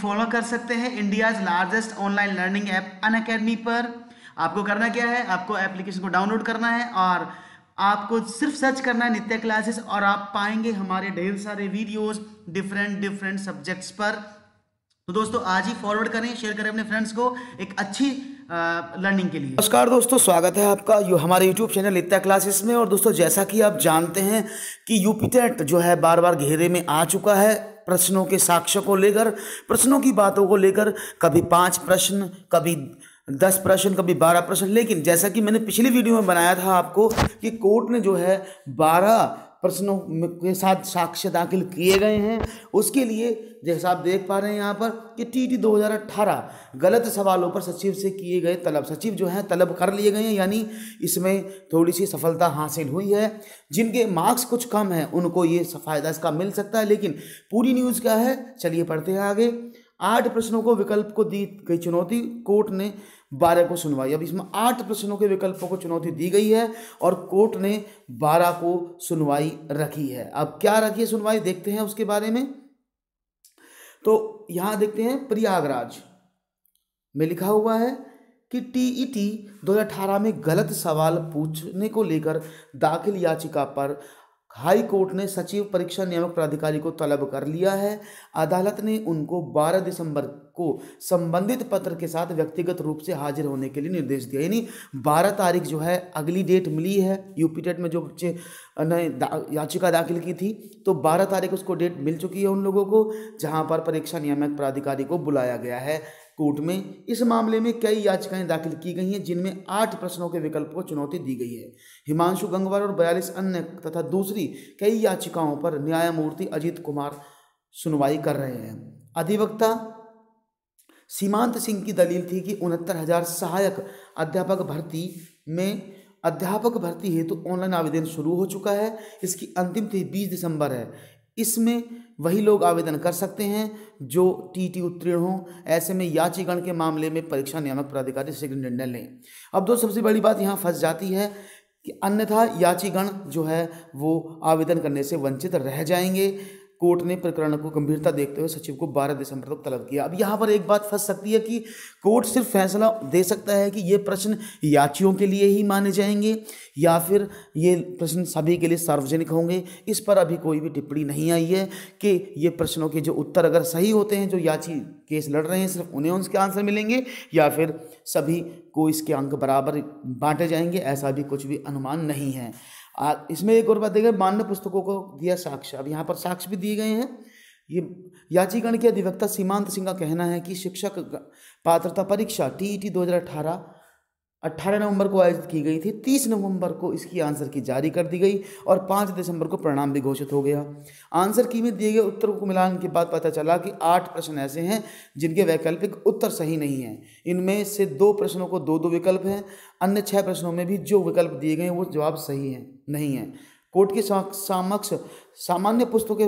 follow कर सकते हैं India's largest online learning app Unacademy पर आपको करना क्या है आपको एप्लीकेशन को डाउनलोड करना है और आपको सिर्फ सर्च करना है नित्य क्लासेस और आप पाएंगे हमारे ढेर सारे वीडियोस डिफरेंट डिफरेंट सब्जेक्ट्स पर तो दोस्तों आज ही फॉरवर्ड करें शेयर करें अपने फ्रेंड्स को एक अच्छी लर्निंग के लिए नमस्कार दोस्तों स्वागत है आपका यू हमारे यूट्यूब चैनल इत्या क्लासेस में और दोस्तों जैसा कि आप जानते हैं कि यूपी टेट जो है बार बार घेरे में आ चुका है प्रश्नों के साक्ष्य को लेकर प्रश्नों की बातों को लेकर कभी पाँच प्रश्न कभी दस प्रश्न कभी बारह प्रश्न लेकिन जैसा कि मैंने पिछली वीडियो में बनाया था आपको कि कोर्ट ने जो है बारह प्रश्नों के साथ साक्ष्य दाखिल किए गए हैं उसके लिए जैसा आप देख पा रहे हैं यहाँ पर कि टी 2018 गलत सवालों पर सचिव से किए गए तलब सचिव जो हैं तलब कर लिए गए हैं यानी इसमें थोड़ी सी सफलता हासिल हुई है जिनके मार्क्स कुछ कम हैं उनको ये फ़ायदा इसका मिल सकता है लेकिन पूरी न्यूज़ क्या है चलिए पढ़ते हैं आगे आठ प्रश्नों को विकल्प को दी गई चुनौती कोर्ट ने बारह को सुनवाई अब इसमें आठ प्रश्नों के विकल्पों को चुनौती दी गई है और कोर्ट ने बारह को सुनवाई रखी है अब क्या रखी है सुनवाई देखते हैं उसके बारे में तो यहां देखते हैं प्रयागराज में लिखा हुआ है कि टीईटी 2018 में गलत सवाल पूछने को लेकर दाखिल याचिका पर हाई कोर्ट ने सचिव परीक्षा नियामक प्राधिकारी को तलब कर लिया है अदालत ने उनको 12 दिसंबर को संबंधित पत्र के साथ व्यक्तिगत रूप से हाजिर होने के लिए निर्देश दिया यानी 12 तारीख जो है अगली डेट मिली है यूपी टेट में जो बच्चे ने दा, याचिका दाखिल की थी तो 12 तारीख उसको डेट मिल चुकी है उन लोगों को जहां पर परीक्षा नियामक प्राधिकारी को बुलाया गया है कोर्ट में इस मामले में कई याचिकाएं दाखिल की गई हैं जिनमें आठ प्रश्नों के विकल्प को चुनौती दी गई है हिमांशु गंगवार और बयालीस अन्य तथा दूसरी कई याचिकाओं पर न्यायमूर्ति अजीत कुमार सुनवाई कर रहे हैं अधिवक्ता सीमांत सिंह की दलील थी कि उनहत्तर हजार सहायक अध्यापक भर्ती में अध्यापक भर्ती हेतु तो ऑनलाइन आवेदन शुरू हो चुका है इसकी अंतिम तिथि 20 दिसंबर है इसमें वही लोग आवेदन कर सकते हैं जो टीटी उत्तीर्ण हों ऐसे में याचिकाण के मामले में परीक्षा नियामक प्राधिकारी शीघ्र निर्णय लें अब दो सबसे बड़ी बात यहाँ फंस जाती है कि अन्यथा याचिकाण जो है वो आवेदन करने से वंचित रह जाएंगे कोर्ट ने प्रकरण को गंभीरता देखते हुए सचिव को 12 दिसंबर तक तलब किया अब यहाँ पर एक बात फंस सकती है कि कोर्ट सिर्फ फैसला दे सकता है कि ये प्रश्न याचियों के लिए ही माने जाएंगे या फिर ये प्रश्न सभी के लिए सार्वजनिक होंगे इस पर अभी कोई भी टिप्पणी नहीं आई है कि ये प्रश्नों के जो उत्तर अगर सही होते हैं जो याची केस लड़ रहे हैं सिर्फ उन्हें उसके आंसर मिलेंगे या फिर सभी को इसके अंक बराबर बांटे जाएंगे ऐसा भी कुछ भी अनुमान नहीं है आ, इसमें एक और बात देखिए मान्य पुस्तकों को दिया साक्ष्य अब यहाँ पर साक्ष्य भी दिए गए हैं ये याचिकाण के अधिवक्ता सीमांत सिंह का कहना है कि शिक्षक पात्रता परीक्षा टी ई टी दो अट्ठारह नवंबर को आयोजित की गई थी तीस नवंबर को इसकी आंसर की जारी कर दी गई और पाँच दिसंबर को परिणाम भी घोषित हो गया आंसर की में दिए गए उत्तर को मिलान के बाद पता चला कि आठ प्रश्न ऐसे हैं जिनके वैकल्पिक उत्तर सही नहीं हैं इनमें से दो प्रश्नों को दो दो विकल्प हैं अन्य छः प्रश्नों में भी जो विकल्प दिए गए हैं वो जवाब सही हैं नहीं हैं कोर्ट के समक्ष सामान्य पुस्तकों के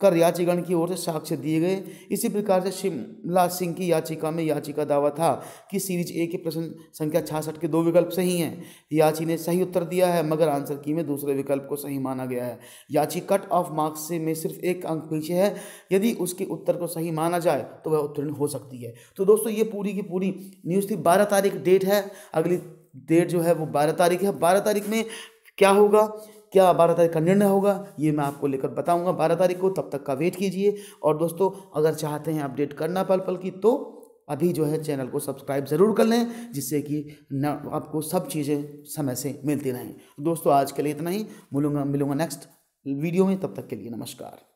कर याचिकाण की ओर से साक्ष्य दिए गए इसी प्रकार से शिमला सिंह की याचिका में याचिका दावा था कि सीरीज ए के प्रश्न संख्या छासठ के दो विकल्प सही हैं याची ने सही उत्तर दिया है मगर आंसर की में दूसरे विकल्प को सही माना गया है याची कट ऑफ मार्क्स से में सिर्फ एक अंक पीछे है यदि उसके उत्तर को सही माना जाए तो वह उत्तीर्ण हो सकती है तो दोस्तों ये पूरी की पूरी न्यूज़ थी बारह तारीख डेट है अगली डेट जो है वो बारह तारीख है बारह तारीख में क्या होगा क्या बारह तारीख का निर्णय होगा ये मैं आपको लेकर बताऊंगा बारह तारीख को तब तक का वेट कीजिए और दोस्तों अगर चाहते हैं अपडेट करना पल पल की तो अभी जो है चैनल को सब्सक्राइब ज़रूर कर लें जिससे कि न आपको सब चीज़ें समय से मिलती रहें दोस्तों आज के लिए इतना ही मिलूंगा मिलूंगा नेक्स्ट वीडियो में तब तक के लिए नमस्कार